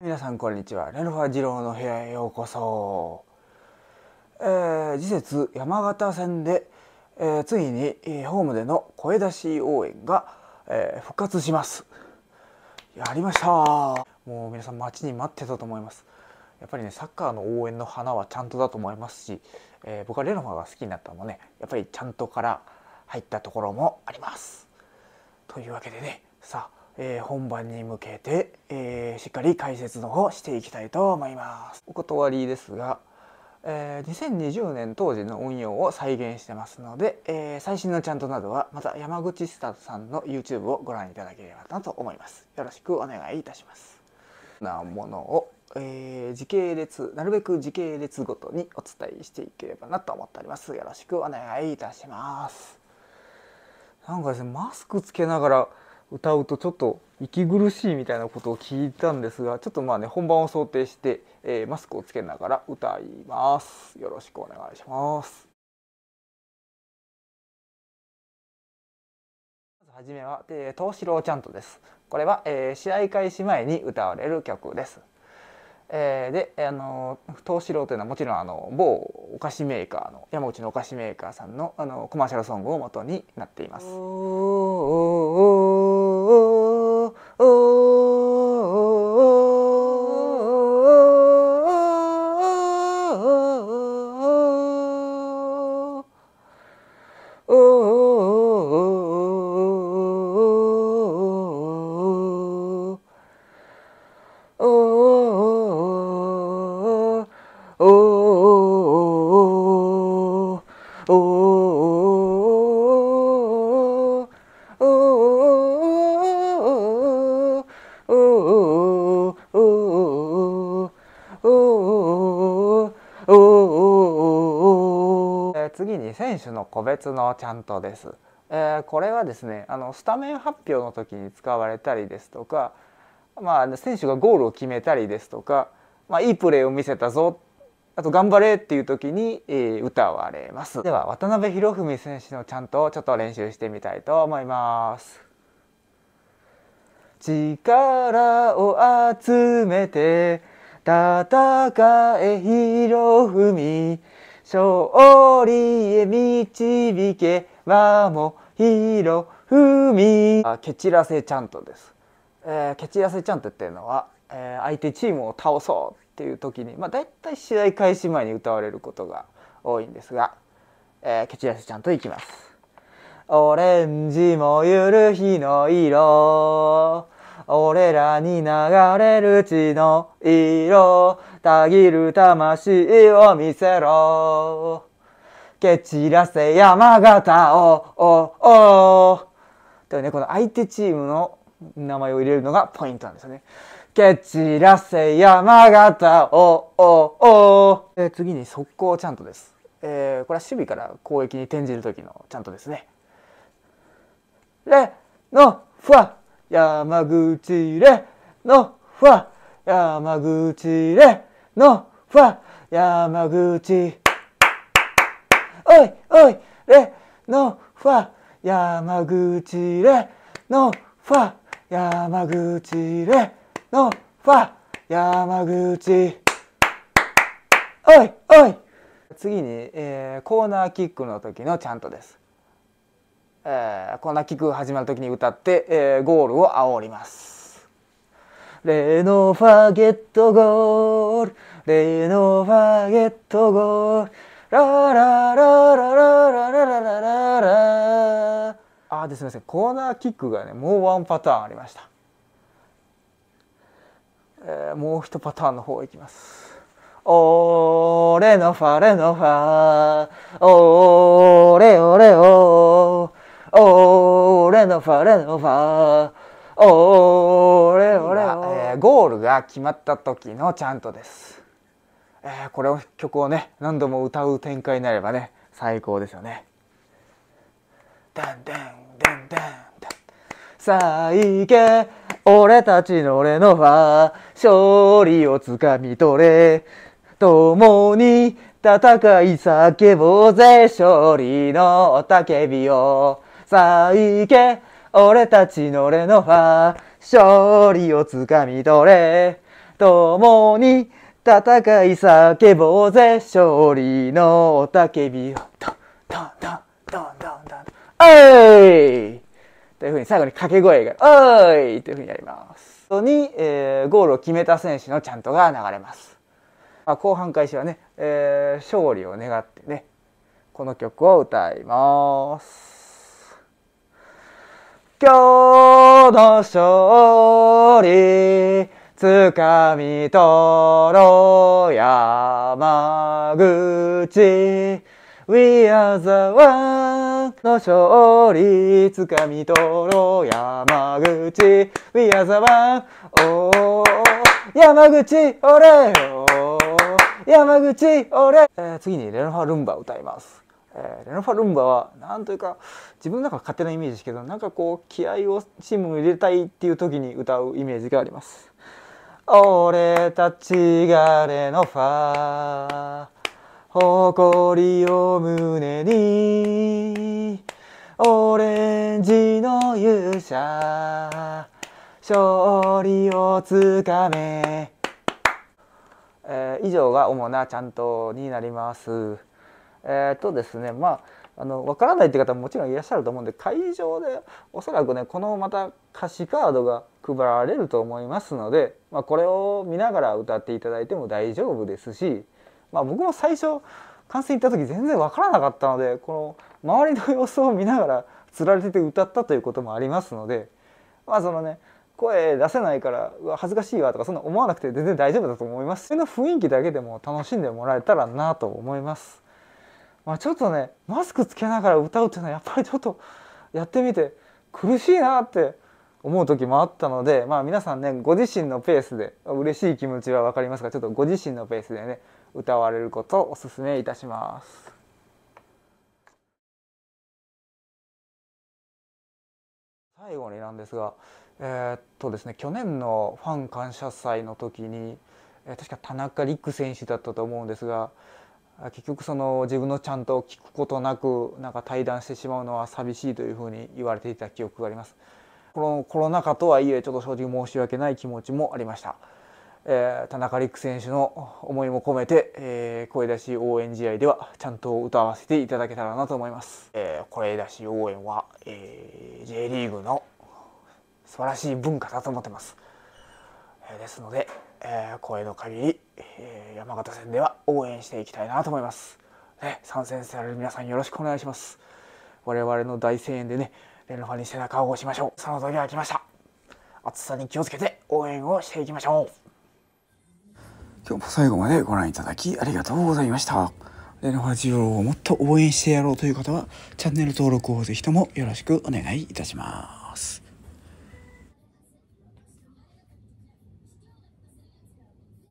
皆さんこんにちはレノファ二郎の部屋へようこそ、えー、次節山形戦で、えー、ついにホームでの声出し応援が、えー、復活しますやりましたもう皆さん待ちに待ってたと思いますやっぱりねサッカーの応援の花はちゃんとだと思いますし、えー、僕はレノファが好きになったのもねやっぱりちゃんとから入ったところもありますというわけでねさあえー、本番に向けて、えー、しっかり解説の方していきたいと思います。お断りですが、えー、2020年当時の運用を再現してますので、えー、最新のチャントなどはまた山口スタさんの YouTube をご覧いただければなと思います。よろしくお願いいたします。なものを、えー、時系列なるべく時系列ごとにお伝えしていければなと思っております。よろしくお願いいたします。なんかですねマスクつけながら歌うとちょっと息苦しいみたいなことを聞いたんですがちょっとまあね本番を想定して、えー、マスクをつけながら歌いますよろしくお願いしますはじめは東四郎ちゃんとですこれは、えー、試合開始前に歌われる曲ですえー、で、あの東四郎というのはもちろんあの某お菓子メーカーの山内のお菓子メーカーさんのあのコマーシャルソングを元になっています。おーおーおー oh. 次に選手の個別のちゃんとです。えー、これはですねあのスタメン発表の時に使われたりですとか、まあ、選手がゴールを決めたりですとか、まあ、いいプレーを見せたぞあと頑張れっていう時に、えー、歌われますでは渡辺博文選手のチャントをちょっと練習してみたいと思います。力を集めて戦え博文勝利へ導けはもみあケチらせちゃんとです、えー、ケチらせちゃんとっていうのは、えー、相手チームを倒そうっていう時にまあ大体試合開始前に歌われることが多いんですが、えー、ケチらせちゃんといきますオレンジもゆる日の色俺らに流れる血の色たぎる魂を見せろ。蹴散らせ山形を、お、お。というね、この相手チームの名前を入れるのがポイントなんですよね。蹴散らせ山形を、お、お。え次に速攻チャントです。えー、これは守備から攻撃に転じる時のチャントですね。レ、の、ふわ、山口レ、の、ふわ、山口レ、のは山口おいおいれのは山口れのは山口れのは山口おいおい次に、えー、コーナーキックの時のちゃんとです、えー、コーナーキック始まる時に歌って、えー、ゴールを煽りますレノファゲットゴールレノファゲットゴールラララララララララララあですみませんコーナーキックがねもうワンパターンありました、えー、もう一パターンの方いきますオレノファレノファオレオレオオレノファレノファおれおれおえー、ゴールが決まった時のチャントです、えー、これを曲をね何度も歌う展開になればね最高ですよねダンダンダンダンダンさあ行け俺たちの俺のは勝利をつかみ取れ共に戦い叫ぼうぜ勝利の雄たけびをさあ行け俺たちのレノファ勝利をつかみ取れ共に戦い叫ぼうぜ勝利の雄たけびをドンドンドンドンドンドンおいというふうに最後に掛け声が「おい!」というふうにやります。そに、えー、ゴールを決めた選手のチャントが流れます。まあ、後半開始はね、えー、勝利を願ってねこの曲を歌います。今日の勝利つかみ取ろう山口 We are the one の勝利つかみ取ろう山口 We are the one oh, 山口俺 oh, 山口俺、えー、次にレノファルンバ歌いますえー、レノファルンバはなんというか自分の中の勝手なイメージですけどなんかこう気合をチームに入れたいっていう時に歌うイメージがあります。俺たちがレノファ誇りを胸にオレンジの勇者勝利をつかめ、えー、以上が主なちゃんとになります。えー、とですねまああの分からないって方ももちろんいらっしゃると思うんで会場でおそらくねこのまた歌詞カードが配られると思いますので、まあ、これを見ながら歌っていただいても大丈夫ですし、まあ、僕も最初完成行った時全然分からなかったのでこの周りの様子を見ながらつられてて歌ったということもありますのでまあそのね声出せないからうわ恥ずかしいわとかそんな思わなくて全然大丈夫だと思いますその雰囲気だけでも楽しんでもらえたらなと思います。まあ、ちょっとねマスクつけながら歌うっていうのはやっぱりちょっとやってみて苦しいなって思う時もあったので、まあ、皆さんねご自身のペースで嬉しい気持ちは分かりますがちょっとご自身のペースでね歌われることをおすすめいたします。最後になんですが、えー、っとですね去年のファン感謝祭の時に、えー、確か田中陸選手だったと思うんですが結局その自分のちゃんと聞くことなくなんか対談してしまうのは寂しいというふうに言われていた記憶がありますこのコロナ禍とはいえちょっと正直申し訳ない気持ちもありました、えー、田中陸選手の思いも込めて、えー、声出し応援試合ではちゃんと歌わせていただけたらなと思います、えー、声出し応援は、えー、J リーグの素晴らしい文化だと思ってます、えー、ですので、えー、声の限り、え山形戦では応援していきたいなと思います。ね、参戦される皆さんよろしくお願いします。我々の大声援でね、レノファに背中を押しましょう。その時は来ました。暑さに気をつけて応援をしていきましょう。今日も最後までご覧いただきありがとうございました。レノファジオをもっと応援してやろうという方は、チャンネル登録をぜひともよろしくお願いいたします。